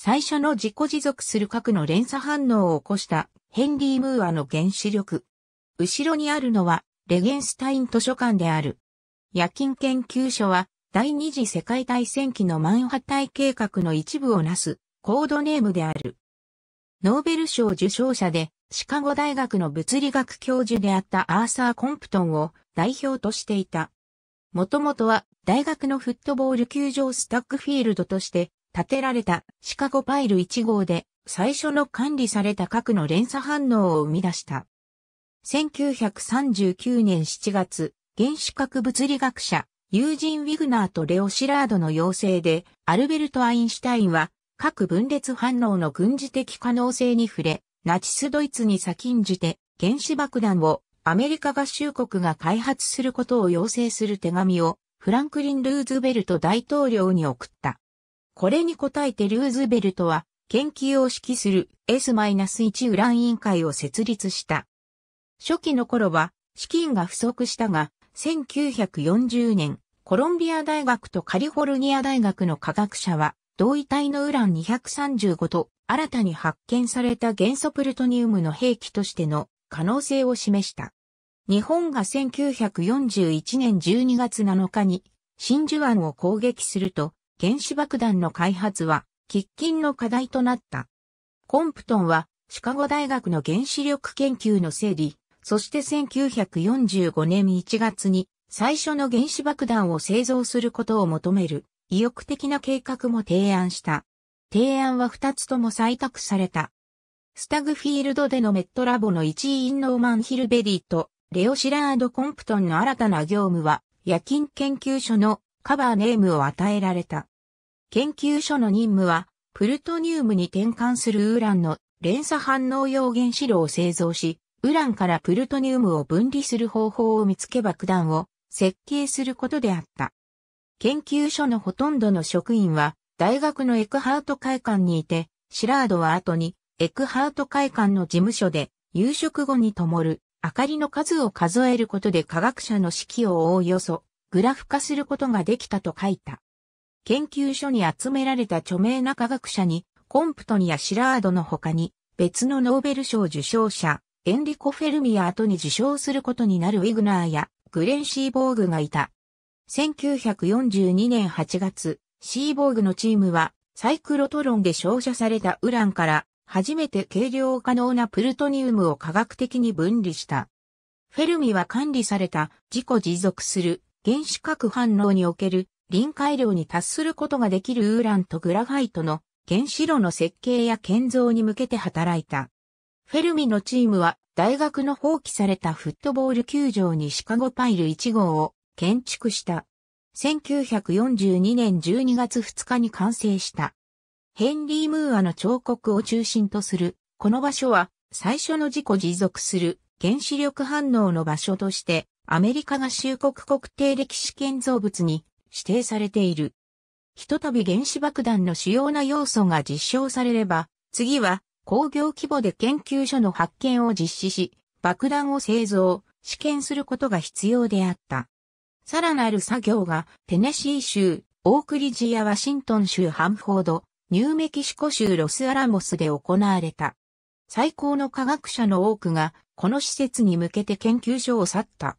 最初の自己持続する核の連鎖反応を起こしたヘンリー・ムーアの原子力。後ろにあるのはレゲンスタイン図書館である。夜勤研究所は第二次世界大戦期のマンハタイ計画の一部をなすコードネームである。ノーベル賞受賞者でシカゴ大学の物理学教授であったアーサー・コンプトンを代表としていた。もともとは大学のフットボール球場スタックフィールドとして建てられたシカゴパイル1号で最初の管理された核の連鎖反応を生み出した。1939年7月、原子核物理学者、ユージン・ウィグナーとレオ・シラードの要請で、アルベルト・アインシュタインは、核分裂反応の軍事的可能性に触れ、ナチスドイツに先んじて、原子爆弾をアメリカ合衆国が開発することを要請する手紙を、フランクリン・ルーズベルト大統領に送った。これに応えてルーズベルトは研究を指揮する S-1 ウラン委員会を設立した。初期の頃は資金が不足したが、1940年、コロンビア大学とカリフォルニア大学の科学者は、同位体のウラン235と新たに発見された元素プルトニウムの兵器としての可能性を示した。日本が1941年12月7日に真珠湾を攻撃すると、原子爆弾の開発は喫緊の課題となった。コンプトンはシカゴ大学の原子力研究の整理、そして1945年1月に最初の原子爆弾を製造することを求める意欲的な計画も提案した。提案は2つとも採択された。スタグフィールドでのメットラボの一員ノーマン・ヒルベリーとレオ・シラード・コンプトンの新たな業務は夜勤研究所のカバーネームを与えられた。研究所の任務は、プルトニウムに転換するウランの連鎖反応用原子炉を製造し、ウランからプルトニウムを分離する方法を見つけ爆弾を設計することであった。研究所のほとんどの職員は、大学のエクハート会館にいて、シラードは後に、エクハート会館の事務所で、夕食後に灯る、明かりの数を数えることで科学者の指揮をおおよそ、グラフ化することができたと書いた。研究所に集められた著名な科学者に、コンプトニやシラードの他に、別のノーベル賞受賞者、エンリコ・フェルミや後に受賞することになるウィグナーやグレン・シーボーグがいた。1942年8月、シーボーグのチームはサイクロトロンで照射されたウランから初めて軽量可能なプルトニウムを科学的に分離した。フェルミは管理された自己持続する原子核反応における臨界量に達することができるウーランとグラファイトの原子炉の設計や建造に向けて働いた。フェルミのチームは大学の放棄されたフットボール球場にシカゴパイル1号を建築した。1942年12月2日に完成した。ヘンリー・ムーアの彫刻を中心とする、この場所は最初の自己持続する原子力反応の場所としてアメリカ合衆国国定歴史建造物に指定されている。ひとたび原子爆弾の主要な要素が実証されれば、次は工業規模で研究所の発見を実施し、爆弾を製造、試験することが必要であった。さらなる作業がテネシー州、オークリジア・ワシントン州ハンフォード、ニューメキシコ州ロスアラモスで行われた。最高の科学者の多くがこの施設に向けて研究所を去った。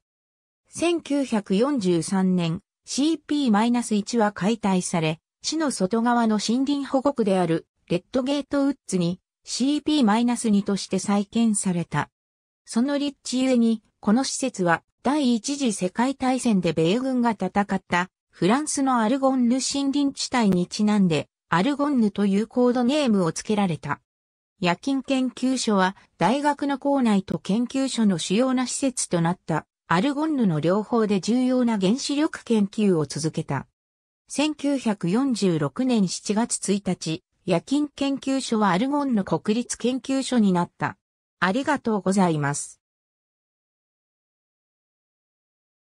1943年、CP-1 は解体され、市の外側の森林保護区であるレッドゲートウッズに CP-2 として再建された。その立地ゆえに、この施設は第一次世界大戦で米軍が戦ったフランスのアルゴンヌ森林地帯にちなんで、アルゴンヌというコードネームを付けられた。夜勤研究所は大学の校内と研究所の主要な施設となった。アルゴンヌの両方で重要な原子力研究を続けた。1946年7月1日、夜勤研究所はアルゴンヌ国立研究所になった。ありがとうございます。